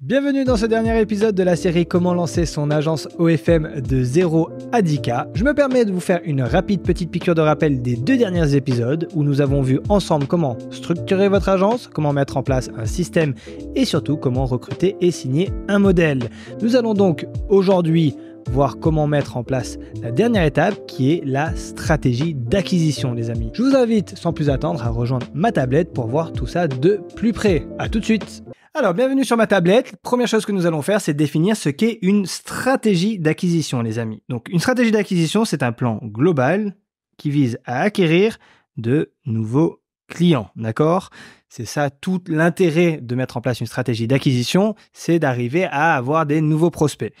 Bienvenue dans ce dernier épisode de la série Comment lancer son agence OFM de 0 à 10K. Je me permets de vous faire une rapide petite piqûre de rappel des deux derniers épisodes où nous avons vu ensemble comment structurer votre agence, comment mettre en place un système et surtout comment recruter et signer un modèle. Nous allons donc aujourd'hui voir comment mettre en place la dernière étape qui est la stratégie d'acquisition, les amis. Je vous invite sans plus attendre à rejoindre ma tablette pour voir tout ça de plus près. A tout de suite. Alors, bienvenue sur ma tablette. Première chose que nous allons faire, c'est définir ce qu'est une stratégie d'acquisition, les amis. Donc, une stratégie d'acquisition, c'est un plan global qui vise à acquérir de nouveaux clients, d'accord c'est ça tout l'intérêt de mettre en place une stratégie d'acquisition, c'est d'arriver à avoir des nouveaux prospects.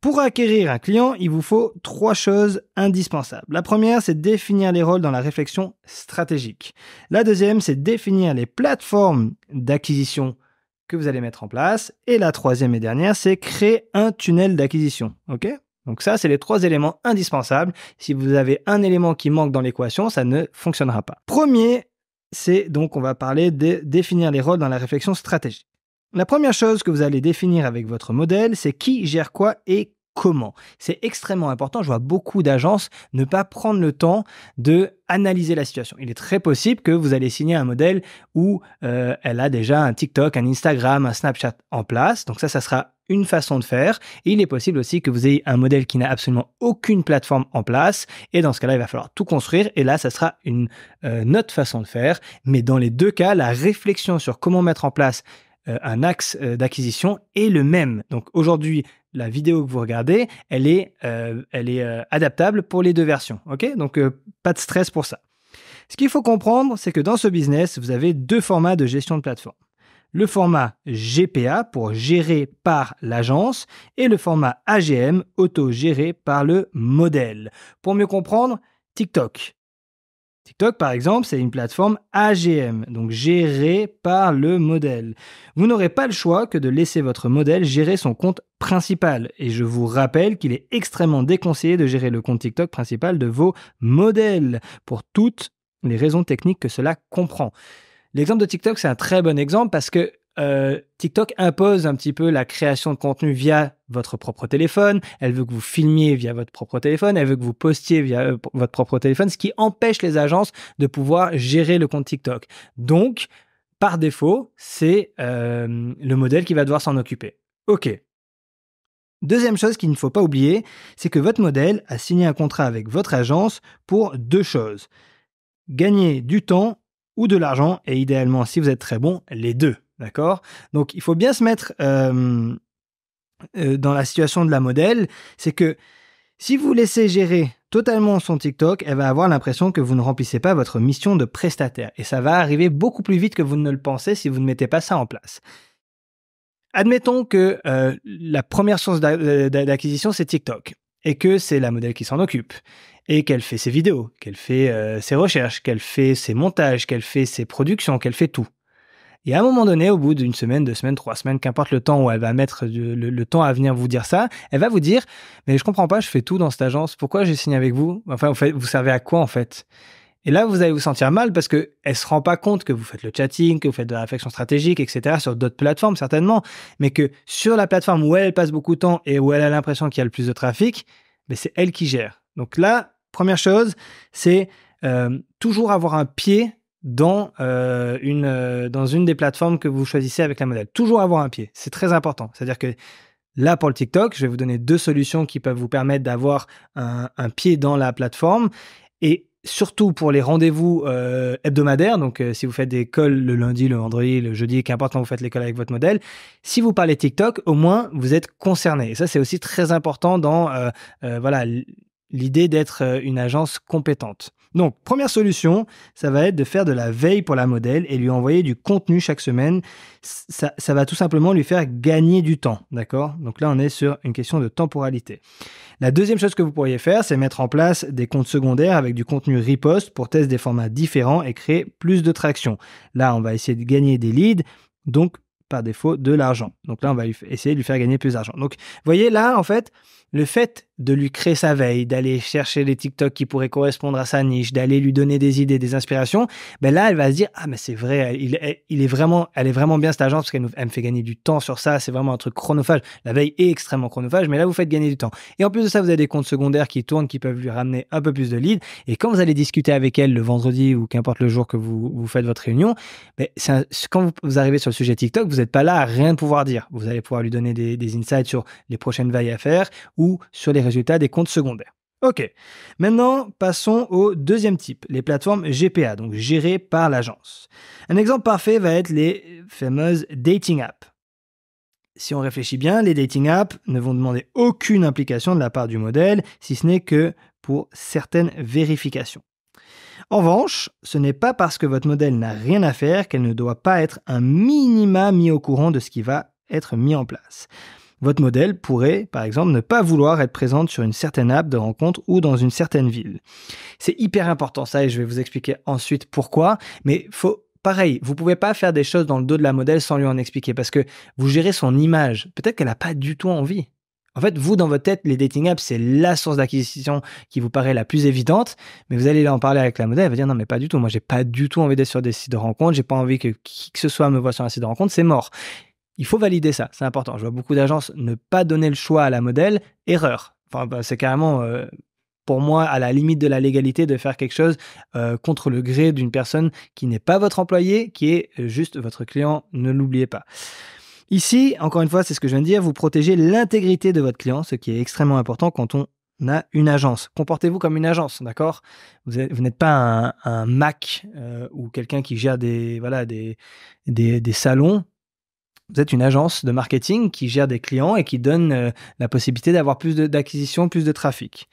Pour acquérir un client, il vous faut trois choses indispensables. La première, c'est définir les rôles dans la réflexion stratégique. La deuxième, c'est définir les plateformes d'acquisition que vous allez mettre en place. Et la troisième et dernière, c'est créer un tunnel d'acquisition. OK donc ça, c'est les trois éléments indispensables. Si vous avez un élément qui manque dans l'équation, ça ne fonctionnera pas. Premier c'est donc on va parler de définir les rôles dans la réflexion stratégique. La première chose que vous allez définir avec votre modèle, c'est qui gère quoi et comment. C'est extrêmement important. Je vois beaucoup d'agences ne pas prendre le temps de analyser la situation. Il est très possible que vous allez signer un modèle où euh, elle a déjà un TikTok, un Instagram, un Snapchat en place. Donc ça, ça sera une façon de faire. Et il est possible aussi que vous ayez un modèle qui n'a absolument aucune plateforme en place. Et dans ce cas-là, il va falloir tout construire. Et là, ça sera une, euh, autre façon de faire. Mais dans les deux cas, la réflexion sur comment mettre en place euh, un axe euh, d'acquisition est le même. Donc aujourd'hui, la vidéo que vous regardez, elle est, elle est adaptable pour les deux versions. Ok Donc pas de stress pour ça. Ce qu'il faut comprendre, c'est que dans ce business, vous avez deux formats de gestion de plateforme le format GPA pour Gérer par l'agence et le format AGM auto-géré par le modèle. Pour mieux comprendre, TikTok. TikTok, par exemple, c'est une plateforme AGM, donc gérée par le modèle. Vous n'aurez pas le choix que de laisser votre modèle gérer son compte principal. Et je vous rappelle qu'il est extrêmement déconseillé de gérer le compte TikTok principal de vos modèles, pour toutes les raisons techniques que cela comprend. L'exemple de TikTok, c'est un très bon exemple parce que euh, TikTok impose un petit peu la création de contenu via votre propre téléphone. Elle veut que vous filmiez via votre propre téléphone. Elle veut que vous postiez via euh, votre propre téléphone, ce qui empêche les agences de pouvoir gérer le compte TikTok. Donc, par défaut, c'est euh, le modèle qui va devoir s'en occuper. OK. Deuxième chose qu'il ne faut pas oublier, c'est que votre modèle a signé un contrat avec votre agence pour deux choses. Gagner du temps ou de l'argent, et idéalement, si vous êtes très bon, les deux, d'accord Donc, il faut bien se mettre euh, euh, dans la situation de la modèle, c'est que si vous laissez gérer totalement son TikTok, elle va avoir l'impression que vous ne remplissez pas votre mission de prestataire, et ça va arriver beaucoup plus vite que vous ne le pensez si vous ne mettez pas ça en place. Admettons que euh, la première source d'acquisition, c'est TikTok, et que c'est la modèle qui s'en occupe et qu'elle fait ses vidéos, qu'elle fait euh, ses recherches, qu'elle fait ses montages, qu'elle fait ses productions, qu'elle fait tout. Et à un moment donné, au bout d'une semaine, deux semaines, trois semaines, qu'importe le temps où elle va mettre le, temps à venir vous dire ça, elle va vous dire Mais je comprends pas, je fais tout dans cette agence, pourquoi j'ai signé avec vous Enfin, vous, fait vous servez à quoi en fait et là, vous allez vous sentir mal parce que elle se rend pas compte que vous faites le chatting, que vous faites de la réflexion stratégique, etc. sur d'autres plateformes, certainement. Mais que sur la plateforme où elle passe beaucoup de temps et où elle a l'impression qu'il y a le plus de trafic, mais ben, c'est elle qui gère. Donc là, première chose, c'est euh, toujours avoir un pied dans, euh, une, euh, dans une des plateformes que vous choisissez avec la modèle. Toujours avoir un pied, c'est très important. C'est-à-dire que là, pour le TikTok, je vais vous donner deux solutions qui peuvent vous permettre d'avoir un, pied dans la plateforme. Et surtout pour les rendez-vous hebdomadaires, donc si vous faites des calls le lundi, le vendredi, le jeudi, qu'importe quand vous faites les calls avec votre modèle, si vous parlez TikTok, au moins vous êtes concerné. Et ça, c'est aussi très important dans voilà l'idée d'être euh, une agence compétente. Donc, première solution, ça va être de faire de la veille pour la modèle et lui envoyer du contenu chaque semaine. Ça, va tout simplement lui faire gagner du temps, d'accord Donc là, on est sur une question de temporalité. La deuxième chose que vous pourriez faire, c'est mettre en place des comptes secondaires avec du contenu riposte pour tester des formats différents et créer plus de traction. Là, on va essayer de gagner des leads, donc par défaut de l'argent. Donc là, on va essayer de lui faire gagner plus d'argent. Donc, voyez là, en fait, le fait de lui créer sa veille, d'aller chercher les TikTok qui pourraient correspondre à sa niche, d'aller lui donner des idées, des inspirations, ben là, elle va se dire ah mais c'est vrai, il, est vraiment, elle est vraiment bien cette agence parce qu'elle me fait gagner du temps sur ça. C'est vraiment un truc chronophage. La veille est extrêmement chronophage, mais là vous faites gagner du temps. Et en plus de ça, vous avez des comptes secondaires qui tournent, qui peuvent lui ramener un peu plus de leads. Et quand vous allez discuter avec elle le vendredi ou qu'importe le jour que vous, faites votre réunion, ben quand vous, arrivez sur le sujet TikTok, vous n'êtes pas là à rien pouvoir dire. Vous allez pouvoir lui donner des, des insights sur les prochaines veilles à faire ou sur les résultats des comptes secondaires. Ok, maintenant passons au deuxième type, les plateformes GPA, donc gérées par l'agence. Un exemple parfait va être les fameuses dating apps. Si on réfléchit bien, les dating apps ne vont demander aucune implication de la part du modèle, si ce n'est que pour certaines vérifications. En revanche, ce n'est pas parce que votre modèle n'a rien à faire qu'elle ne doit pas être un minima mis au courant de ce qui va être mis en place. Votre modèle pourrait, par exemple, ne pas vouloir être présente sur une certaine app de rencontre ou dans une certaine ville. C'est hyper important ça et je vais vous expliquer ensuite pourquoi, mais faut pareil, vous pouvez pas faire des choses dans le dos de la modèle sans lui en expliquer parce que vous gérez son image. Peut-être qu'elle n'a pas du tout envie. En fait, vous, dans votre tête, les dating apps, c'est la source d'acquisition qui vous paraît la plus évidente, mais vous allez en parler avec la modèle, elle va dire non, mais pas du tout. Moi, j'ai pas du tout envie d'être sur des sites de rencontre. j'ai pas envie que qui que ce soit me voit sur un site de rencontre, c'est mort. Il faut valider ça, c'est important. Je vois beaucoup d'agences ne pas donner le choix à la modèle, erreur. Enfin, bah, c'est carrément, euh, pour moi, à la limite de la légalité de faire quelque chose euh, contre le gré d'une personne qui n'est pas votre employé, qui est euh, juste votre client, ne l'oubliez pas. Ici, encore une fois, c'est ce que je viens de dire, vous protégez l'intégrité de votre client, ce qui est extrêmement important quand on a une agence. Comportez-vous comme une agence, d'accord Vous, n'êtes pas un, Mac ou quelqu'un qui gère des, voilà, des, des salons vous êtes une agence de marketing qui gère des clients et qui donne euh, la possibilité d'avoir plus d'acquisition, plus de trafic.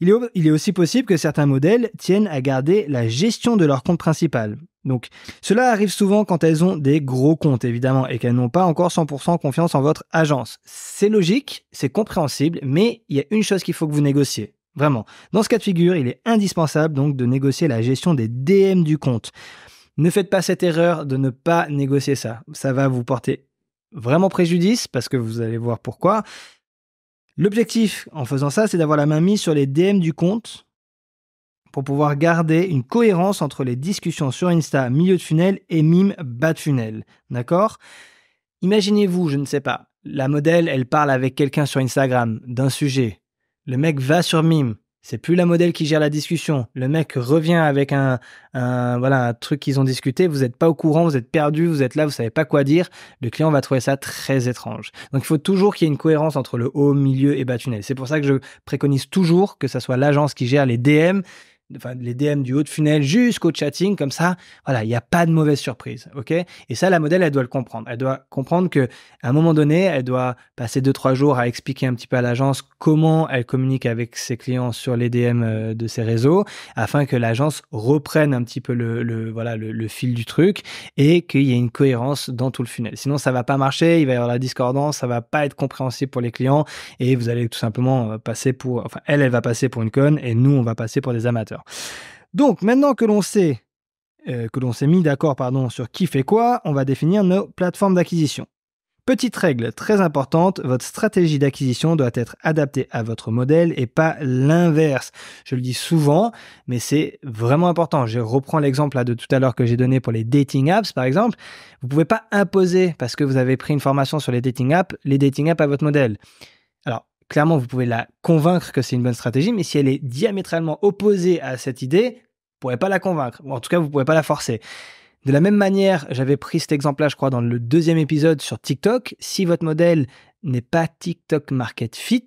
Il est, il est aussi possible que certains modèles tiennent à garder la gestion de leur compte principal. Donc, cela arrive souvent quand elles ont des gros comptes, évidemment, et qu'elles n'ont pas encore 100% confiance en votre agence. C'est logique, c'est compréhensible, mais il y a une chose qu'il faut que vous négociez. Vraiment. Dans ce cas de figure, il est indispensable donc de négocier la gestion des DM du compte. Ne faites pas cette erreur de ne pas négocier ça. Ça va vous porter vraiment préjudice, parce que vous allez voir pourquoi. L'objectif en faisant ça, c'est d'avoir la main mise sur les DM du compte pour pouvoir garder une cohérence entre les discussions sur Insta milieu de funnel et mime bas de funnel. D'accord Imaginez-vous, je ne sais pas, la modèle, elle parle avec quelqu'un sur Instagram d'un sujet. Le mec va sur mime, c'est plus la modèle qui gère la discussion. Le mec revient avec un, voilà un truc qu'ils ont discuté. Vous n'êtes pas au courant, vous êtes perdu, vous êtes là, vous savez pas quoi dire. Le client va trouver ça très étrange. Donc il faut toujours qu'il y ait une cohérence entre le haut, milieu et bas tunnel. C'est pour ça que je préconise toujours que ce soit l'agence qui gère les DM enfin les DM du haut de funnel jusqu'au chatting comme ça voilà il n'y a pas de mauvaise surprise ok et ça la modèle elle doit le comprendre elle doit comprendre que à un moment donné elle doit passer deux trois jours à expliquer un petit peu à l'agence comment elle communique avec ses clients sur les DM euh, de ses réseaux afin que l'agence reprenne un petit peu le, le voilà le, fil du truc et qu'il y ait une cohérence dans tout le funnel sinon ça va pas marcher il va y avoir la discordance ça va pas être compréhensible pour les clients et vous allez tout simplement euh, passer pour enfin elle elle va passer pour une conne et nous on va passer pour des amateurs donc, maintenant que l'on sait, euh, que l'on s'est mis d'accord, pardon, sur qui fait quoi, on va définir nos plateformes d'acquisition. Petite règle très importante, votre stratégie d'acquisition doit être adaptée à votre modèle et pas l'inverse. Je le dis souvent, mais c'est vraiment important. Je reprends l'exemple de tout à l'heure que j'ai donné pour les dating apps, par exemple. Vous pouvez pas imposer parce que vous avez pris une formation sur les dating apps, les dating apps à votre modèle clairement, vous pouvez la convaincre que c'est une bonne stratégie, mais si elle est diamétralement opposée à cette idée, vous pourrez pas la convaincre. Ou en tout cas, vous pouvez pas la forcer. De la même manière, j'avais pris cet exemple-là, je crois, dans le deuxième épisode sur TikTok. Si votre modèle n'est pas TikTok Market Fit,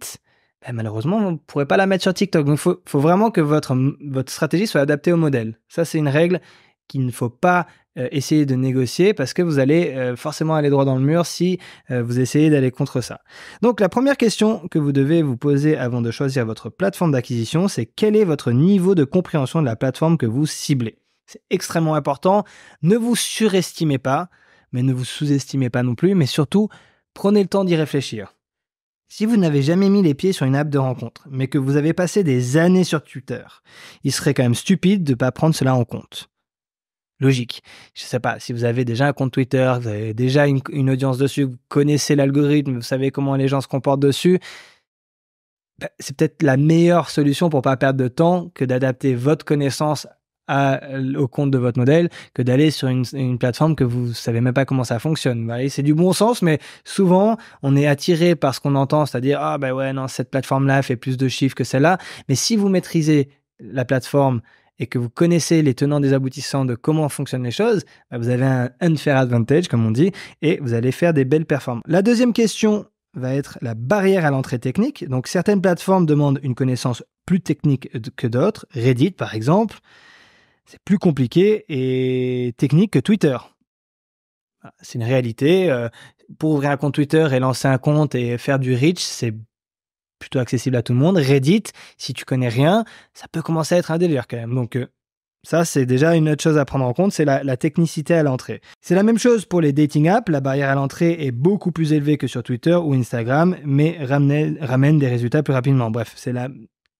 ben, malheureusement, vous ne pourrez pas la mettre sur TikTok. il faut, vraiment que votre, votre stratégie soit adaptée au modèle. Ça, c'est une règle qu'il ne faut pas essayez euh, essayer de négocier parce que vous allez euh, forcément aller droit dans le mur si euh, vous essayez d'aller contre ça. Donc la première question que vous devez vous poser avant de choisir votre plateforme d'acquisition, c'est quel est votre niveau de compréhension de la plateforme que vous ciblez. C'est extrêmement important. Ne vous surestimez pas, mais ne vous sous-estimez pas non plus, mais surtout, prenez le temps d'y réfléchir. Si vous n'avez jamais mis les pieds sur une app de rencontre, mais que vous avez passé des années sur Twitter, il serait quand même stupide de ne pas prendre cela en compte logique. Je ne sais pas, si vous avez déjà un compte Twitter, vous avez déjà une, audience dessus, vous connaissez l'algorithme, vous savez comment les gens se comportent dessus, bah, c'est peut-être la meilleure solution pour ne pas perdre de temps que d'adapter votre connaissance euh, au compte de votre modèle que d'aller sur une, plateforme que vous savez même pas comment ça fonctionne. C'est du bon sens, mais souvent on est attiré par ce qu'on entend, c'est-à-dire ah ben ouais non cette plateforme-là fait plus de chiffres que celle-là. Mais si vous maîtrisez la plateforme et que vous connaissez les tenants des aboutissants de comment fonctionnent les choses, bah, vous avez un unfair advantage, comme on dit, et vous allez faire des belles performances. La deuxième question va être la barrière à l'entrée technique. Donc certaines plateformes demandent une connaissance plus technique que d'autres. Reddit, par exemple, c'est plus compliqué et technique que Twitter. Ah, c'est une réalité. Euh, pour ouvrir un compte Twitter et lancer un compte et faire du reach, c'est plutôt accessible à tout le monde. Reddit, si tu connais rien, ça peut commencer à être un délire quand même. Donc, euh, ça, c'est déjà une autre chose à prendre en compte, c'est la, technicité à l'entrée. C'est la même chose pour les dating apps, la barrière à l'entrée est beaucoup plus élevée que sur Twitter ou Instagram, mais ramène, ramène des résultats plus rapidement. Bref, c'est la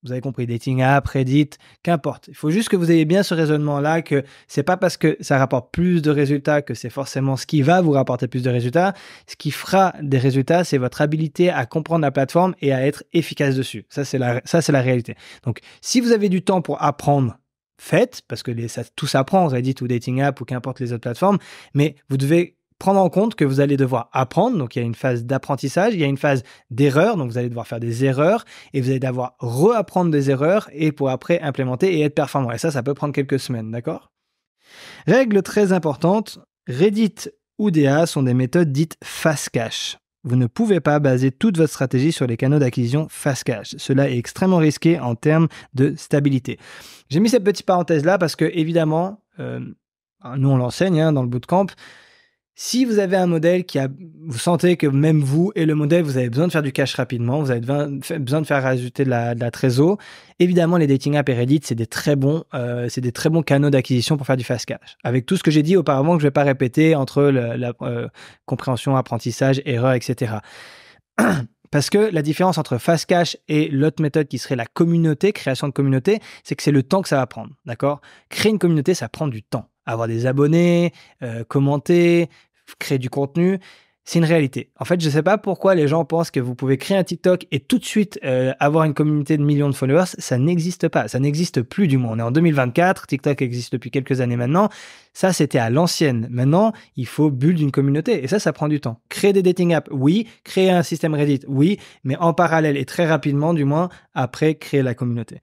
vous avez compris, dating app, Reddit, qu'importe. Il faut juste que vous ayez bien ce raisonnement-là que c'est pas parce que ça rapporte plus de résultats que c'est forcément ce qui va vous rapporter plus de résultats. Ce qui fera des résultats, c'est votre habilité à comprendre la plateforme et à être efficace dessus. Ça, c'est la, ça, c'est la réalité. Donc, si vous avez du temps pour apprendre, faites, parce que les, ça, tout s'apprend, Reddit ou dit dating app ou qu'importe les autres plateformes, mais vous devez prendre en compte que vous allez devoir apprendre. Donc, il y a une phase d'apprentissage, il y a une phase d'erreur. Donc, vous allez devoir faire des erreurs et vous allez devoir reapprendre des erreurs et pour après implémenter et être performant. Et ça, ça peut prendre quelques semaines, d'accord Règle très importante, Reddit ou DA sont des méthodes dites fast cash. Vous ne pouvez pas baser toute votre stratégie sur les canaux d'acquisition fast cash. Cela est extrêmement risqué en termes de stabilité. J'ai mis cette petite parenthèse là parce que évidemment, euh, nous on l'enseigne hein, dans le bootcamp, si vous avez un modèle qui a, vous sentez que même vous et le modèle, vous avez besoin de faire du cash rapidement, vous avez besoin de faire rajouter de la, de trésor, évidemment, les dating apps et Reddit, c'est des très bons, euh, c'est des très bons canaux d'acquisition pour faire du fast cash. Avec tout ce que j'ai dit auparavant, que je ne vais pas répéter entre la euh, compréhension, apprentissage, erreur, etc. Parce que la différence entre fast cash et l'autre méthode qui serait la communauté, création de communauté, c'est que c'est le temps que ça va prendre, d'accord Créer une communauté, ça prend du temps avoir des abonnés, euh, commenter, créer du contenu, c'est une réalité. En fait, je ne sais pas pourquoi les gens pensent que vous pouvez créer un TikTok et tout de suite euh, avoir une communauté de millions de followers. Ça n'existe pas. Ça n'existe plus du moins. On est en 2024. TikTok existe depuis quelques années maintenant. Ça, c'était à l'ancienne. Maintenant, il faut bulle d'une communauté. Et ça, ça prend du temps. Créer des dating apps, oui. Créer un système Reddit, oui. Mais en parallèle et très rapidement, du moins, après, créer la communauté.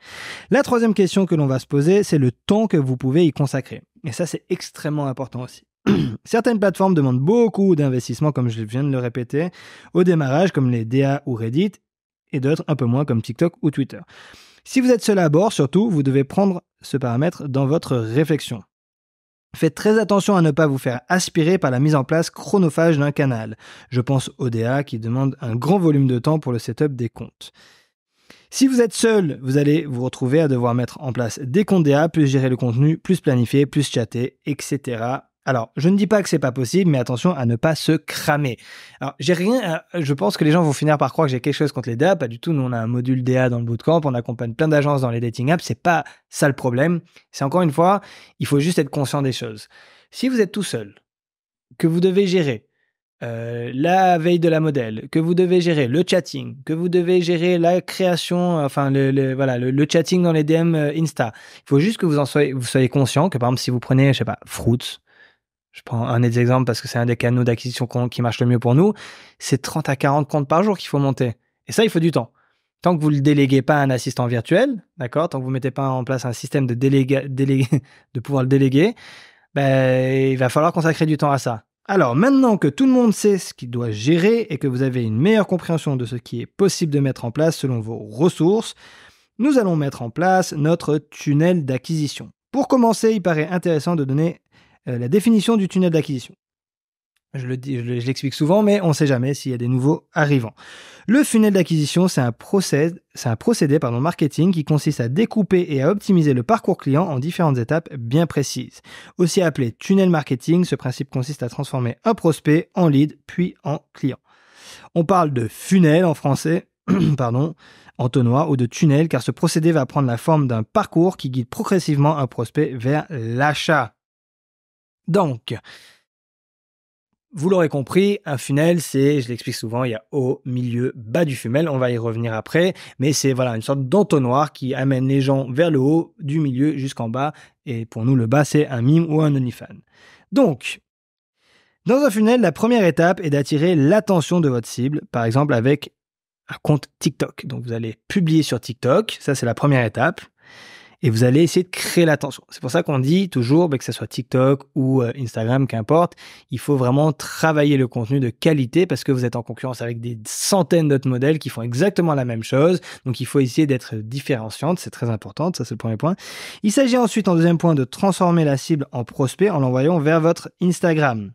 La troisième question que l'on va se poser, c'est le temps que vous pouvez y consacrer. Et ça, c'est extrêmement important aussi. Certaines plateformes demandent beaucoup d'investissement, comme je viens de le répéter, au démarrage, comme les DA ou Reddit, et d'autres un peu moins, comme TikTok ou Twitter. Si vous êtes seul à bord, surtout, vous devez prendre ce paramètre dans votre réflexion. Faites très attention à ne pas vous faire aspirer par la mise en place chronophage d'un canal. Je pense au DA qui demande un grand volume de temps pour le setup des comptes. Si vous êtes seul, vous allez vous retrouver à devoir mettre en place des comptes DA, plus gérer le contenu, plus planifier, plus chatter, etc. Alors, je ne dis pas que c'est pas possible, mais attention à ne pas se cramer. Alors, j'ai rien. Je pense que les gens vont finir par croire que j'ai quelque chose contre les DA. Pas du tout. Nous, on a un module DA dans le bootcamp. On accompagne plein d'agences dans les dating apps. C'est pas ça le problème. C'est encore une fois, il faut juste être conscient des choses. Si vous êtes tout seul, que vous devez gérer euh, la veille de la modèle, que vous devez gérer le chatting, que vous devez gérer la création, enfin le, voilà, le, chatting dans les DM euh, Insta. Il faut juste que vous en soyez, vous soyez conscient que par exemple si vous prenez, je sais pas, Fruits, je prends un exemple parce que c'est un des canaux d'acquisition qui marche le mieux pour nous, c'est 30 à 40 comptes par jour qu'il faut monter. Et ça, il faut du temps. Tant que vous ne le déléguez pas à un assistant virtuel, d'accord, tant que vous ne mettez pas en place un système de, de pouvoir le déléguer, ben, il va falloir consacrer du temps à ça. Alors maintenant que tout le monde sait ce qu'il doit gérer et que vous avez une meilleure compréhension de ce qui est possible de mettre en place selon vos ressources, nous allons mettre en place notre tunnel d'acquisition. Pour commencer, il paraît intéressant de donner euh, la définition du tunnel d'acquisition. Je l'explique souvent, mais on ne sait jamais s'il y a des nouveaux arrivants. Le funnel d'acquisition, c'est un, procédé pardon, marketing qui consiste à découper et à optimiser le parcours client en différentes étapes bien précises. Aussi appelé tunnel marketing, ce principe consiste à transformer un prospect en lead, puis en client. On parle de funnel en français, pardon, en tonnois, ou de tunnel, car ce procédé va prendre la forme d'un parcours qui guide progressivement un prospect vers l'achat donc, vous l'aurez compris, un funnel, c'est, je l'explique souvent, il y a haut, milieu, bas du funnel. On va y revenir après, mais c'est voilà une sorte d'entonnoir qui amène les gens vers le haut, du milieu jusqu'en bas. Et pour nous, le bas, c'est un mime ou un onifan. Donc, dans un funnel, la première étape est d'attirer l'attention de votre cible, par exemple avec un compte TikTok. Donc, vous allez publier sur TikTok. Ça, c'est la première étape et vous allez essayer de créer l'attention. C'est pour ça qu'on dit toujours, bah, que ce soit TikTok ou euh, Instagram, qu'importe, il faut vraiment travailler le contenu de qualité parce que vous êtes en concurrence avec des centaines d'autres modèles qui font exactement la même chose. Donc il faut essayer d'être différenciante, c'est très important, ça c'est le premier point. Il s'agit ensuite en deuxième point de transformer la cible en prospect en l'envoyant vers votre Instagram.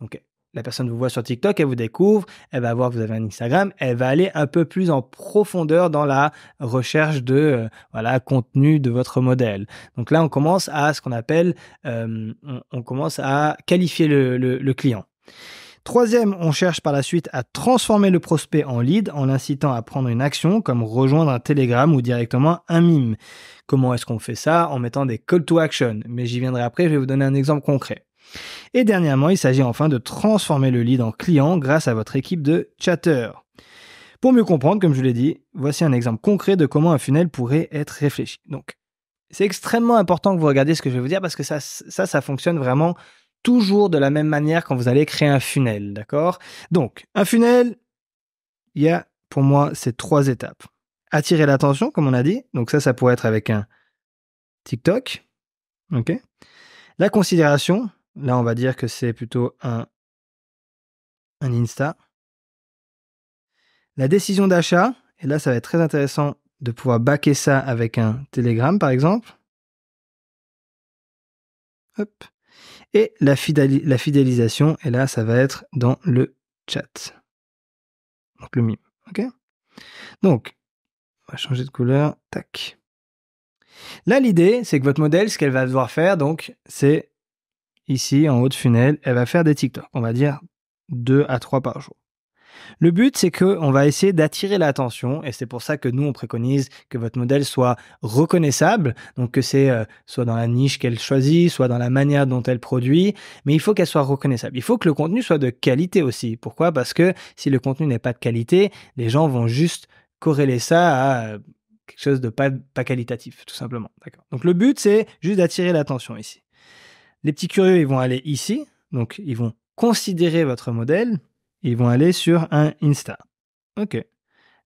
Donc la personne vous voit sur TikTok, elle vous découvre, elle va voir que vous avez un Instagram, elle va aller un peu plus en profondeur dans la recherche de euh, voilà contenu de votre modèle. Donc là, on commence à ce qu'on appelle, euh, on, commence à qualifier le, client. Troisième, on cherche par la suite à transformer le prospect en lead en l'incitant à prendre une action comme rejoindre un Telegram ou directement un mime. Comment est-ce qu'on fait ça En mettant des call to action. Mais j'y viendrai après, je vais vous donner un exemple concret. Et dernièrement, il s'agit enfin de transformer le lead en client grâce à votre équipe de chatter. Pour mieux comprendre, comme je l'ai dit, voici un exemple concret de comment un funnel pourrait être réfléchi. Donc, c'est extrêmement important que vous regardiez ce que je vais vous dire parce que ça, ça, ça fonctionne vraiment toujours de la même manière quand vous allez créer un funnel, d'accord Donc, un funnel, il y a pour moi ces trois étapes. Attirer l'attention, comme on a dit. Donc ça, ça pourrait être avec un TikTok. OK La considération, Là, on va dire que c'est plutôt un, un Insta. La décision d'achat, et là, ça va être très intéressant de pouvoir backer ça avec un Telegram, par exemple. Et la, fidélisation, et là, ça va être dans le chat. Donc le mime. OK Donc, on va changer de couleur. Tac. Là, l'idée, c'est que votre modèle, ce qu'elle va devoir faire, donc, c'est ici en haut de funnel, elle va faire des TikTok. On va dire 2 à 3 par jour. Le but, c'est qu'on va essayer d'attirer l'attention, et c'est pour ça que nous, on préconise que votre modèle soit reconnaissable, donc que c'est euh, soit dans la niche qu'elle choisit, soit dans la manière dont elle produit, mais il faut qu'elle soit reconnaissable. Il faut que le contenu soit de qualité aussi. Pourquoi Parce que si le contenu n'est pas de qualité, les gens vont juste corréler ça à euh, quelque chose de pas, pas qualitatif, tout simplement. Donc le but, c'est juste d'attirer l'attention ici. Les petits curieux, ils vont aller ici, donc ils vont considérer votre modèle, ils vont aller sur un Insta. OK.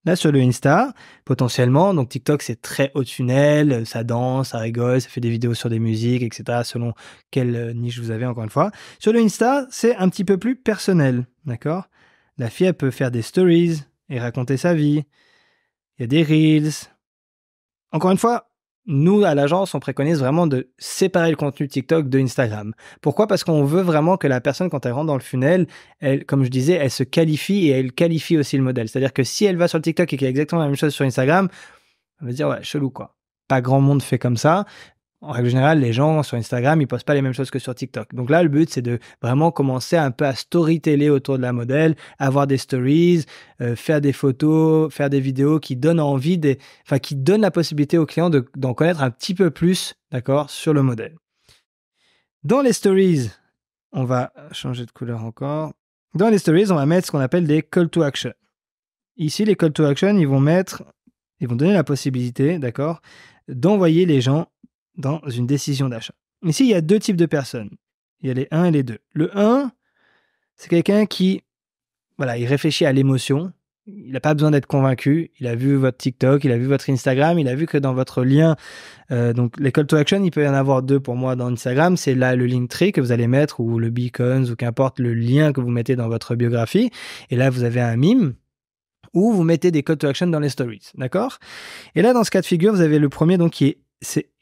Là, sur le Insta, potentiellement, donc TikTok, c'est très haut tunnel, ça danse, ça rigole, ça fait des vidéos sur des musiques, etc., selon quelle euh, niche vous avez, encore une fois. Sur le Insta, c'est un petit peu plus personnel, d'accord La fille, elle peut faire des stories et raconter sa vie. Il y a des reels. Encore une fois, nous, à l'agence, on préconise vraiment de séparer le contenu TikTok de Instagram. Pourquoi Parce qu'on veut vraiment que la personne, quand elle rentre dans le funnel, elle, comme je disais, elle se qualifie et elle qualifie aussi le modèle. C'est-à-dire que si elle va sur TikTok et qu'il y a exactement la même chose sur Instagram, on va dire, ouais, chelou, quoi. Pas grand monde fait comme ça en règle générale, les gens sur Instagram, ils postent pas les mêmes choses que sur TikTok. Donc là, le but, c'est de vraiment commencer un peu à storyteller autour de la modèle, avoir des stories, euh, faire des photos, faire des vidéos qui donnent envie, des, enfin, qui donnent la possibilité aux clients d'en connaître un petit peu plus, d'accord, sur le modèle. Dans les stories, on va changer de couleur encore. Dans les stories, on va mettre ce qu'on appelle des call to action. Ici, les call to action, ils vont mettre, ils vont donner la possibilité, d'accord, d'envoyer les gens dans une décision d'achat. Ici, il y a deux types de personnes. Il y a les 1 et les 2. Le 1, c'est quelqu'un qui, voilà, il réfléchit à l'émotion. Il n'a pas besoin d'être convaincu. Il a vu votre TikTok, il a vu votre Instagram, il a vu que dans votre lien, euh, donc les call to action, il peut y en avoir deux pour moi dans Instagram. C'est là le link tree que vous allez mettre ou le beacons ou qu'importe le lien que vous mettez dans votre biographie. Et là, vous avez un mime où vous mettez des call to action dans les stories. D'accord Et là, dans ce cas de figure, vous avez le premier donc qui est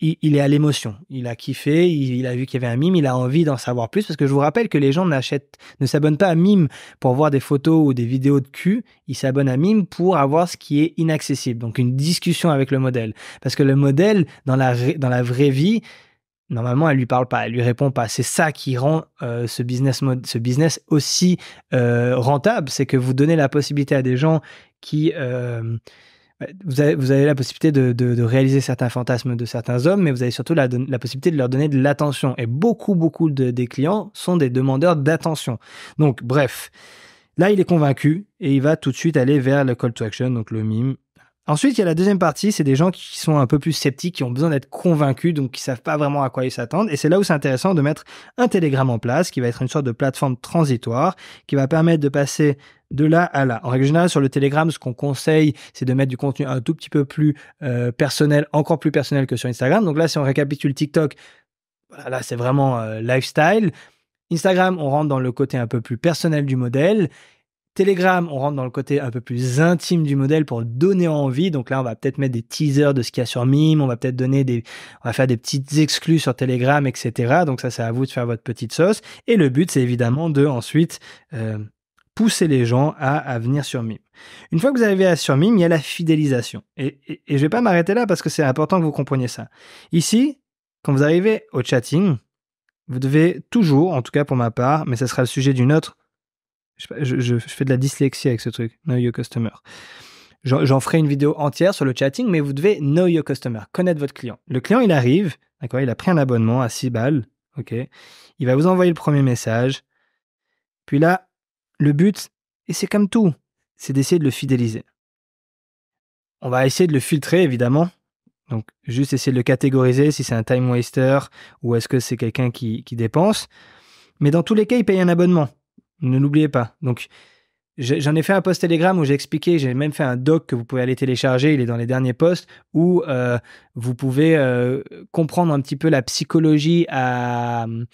il, est à l'émotion. Il a kiffé, il, a vu qu'il y avait un mime, il a envie d'en savoir plus parce que je vous rappelle que les gens n'achètent, ne s'abonnent pas à mime pour voir des photos ou des vidéos de cul. Ils s'abonnent à mime pour avoir ce qui est inaccessible. Donc une discussion avec le modèle. Parce que le modèle, dans la, dans la vraie vie, normalement, elle lui parle pas, elle lui répond pas. C'est ça qui rend euh, ce business ce business aussi euh, rentable, c'est que vous donnez la possibilité à des gens qui euh, vous avez, la possibilité de, réaliser certains fantasmes de certains hommes, mais vous avez surtout la, possibilité de leur donner de l'attention. Et beaucoup, beaucoup des clients sont des demandeurs d'attention. Donc, bref, là, il est convaincu et il va tout de suite aller vers le call to action, donc le mime, Ensuite, il y a la deuxième partie, c'est des gens qui sont un peu plus sceptiques, qui ont besoin d'être convaincus, donc qui savent pas vraiment à quoi ils s'attendent. Et c'est là où c'est intéressant de mettre un Telegram en place, qui va être une sorte de plateforme transitoire, qui va permettre de passer de là à là. En règle générale, sur le Telegram, ce qu'on conseille, c'est de mettre du contenu un tout petit peu plus euh, personnel, encore plus personnel que sur Instagram. Donc là, si on récapitule TikTok, voilà, là, c'est vraiment euh, lifestyle. Instagram, on rentre dans le côté un peu plus personnel du modèle. Telegram, on rentre dans le côté un peu plus intime du modèle pour donner envie. Donc là, on va peut-être mettre des teasers de ce qu'il y a sur Mime, on va peut-être donner des, on va faire des petites exclus sur Telegram, etc. Donc ça, c'est à vous de faire votre petite sauce. Et le but, c'est évidemment de ensuite euh, pousser les gens à, venir sur Mime. Une fois que vous arrivez à sur Mime, il y a la fidélisation. Et, je ne je vais pas m'arrêter là parce que c'est important que vous compreniez ça. Ici, quand vous arrivez au chatting, vous devez toujours, en tout cas pour ma part, mais ça sera le sujet d'une autre je, fais de la dyslexie avec ce truc, Know Your Customer. J'en ferai une vidéo entière sur le chatting, mais vous devez Know Your Customer, connaître votre client. Le client, il arrive, d'accord, il a pris un abonnement à 6 balles, ok. Il va vous envoyer le premier message. Puis là, le but, et c'est comme tout, c'est d'essayer de le fidéliser. On va essayer de le filtrer, évidemment. Donc, juste essayer de le catégoriser si c'est un time waster ou est-ce que c'est quelqu'un qui dépense. Mais dans tous les cas, il paye un abonnement. Ne l'oubliez pas. Donc, J'en ai fait un post Telegram où j'ai expliqué, j'ai même fait un doc que vous pouvez aller télécharger, il est dans les derniers posts, où euh, vous pouvez euh, comprendre un petit peu la psychologie de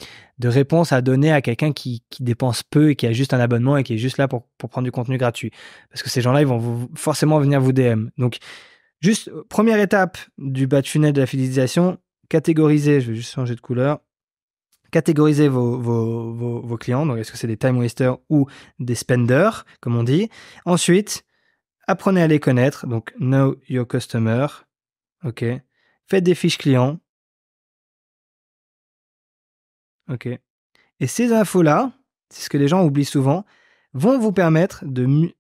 réponse à donner à quelqu'un qui, dépense peu et qui a juste un abonnement et qui est juste là pour, prendre du contenu gratuit. Parce que ces gens-là, ils vont forcément venir vous DM. Donc, juste, première étape du bas de funnel de la fidélisation, catégoriser, je vais juste changer de couleur, catégorisez vos, clients. Donc, est-ce que c'est des time wasters ou des spenders, comme on dit. Ensuite, apprenez à les connaître. Donc, know your customer. Faites des fiches clients. OK. Et ces infos-là, c'est ce que les gens oublient souvent, vont vous permettre de,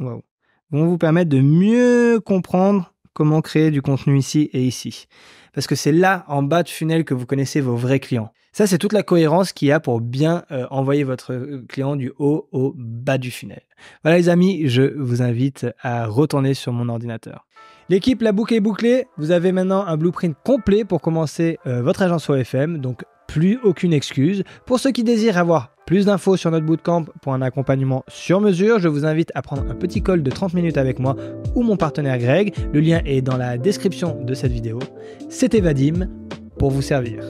vont vous permettre de mieux comprendre comment créer du contenu ici et ici. Parce que c'est là, en bas du funnel, que vous connaissez vos vrais clients. Ça, c'est toute la cohérence qu'il y a pour bien euh, envoyer votre euh, client du haut au bas du funnel. Voilà les amis, je vous invite à retourner sur mon ordinateur. L'équipe La Boucle est bouclée. Vous avez maintenant un blueprint complet pour commencer euh, votre agence OFM. Donc plus aucune excuse. Pour ceux qui désirent avoir plus d'infos sur notre bootcamp pour un accompagnement sur mesure, je vous invite à prendre un petit call de 30 minutes avec moi ou mon partenaire Greg. Le lien est dans la description de cette vidéo. C'était Vadim pour vous servir.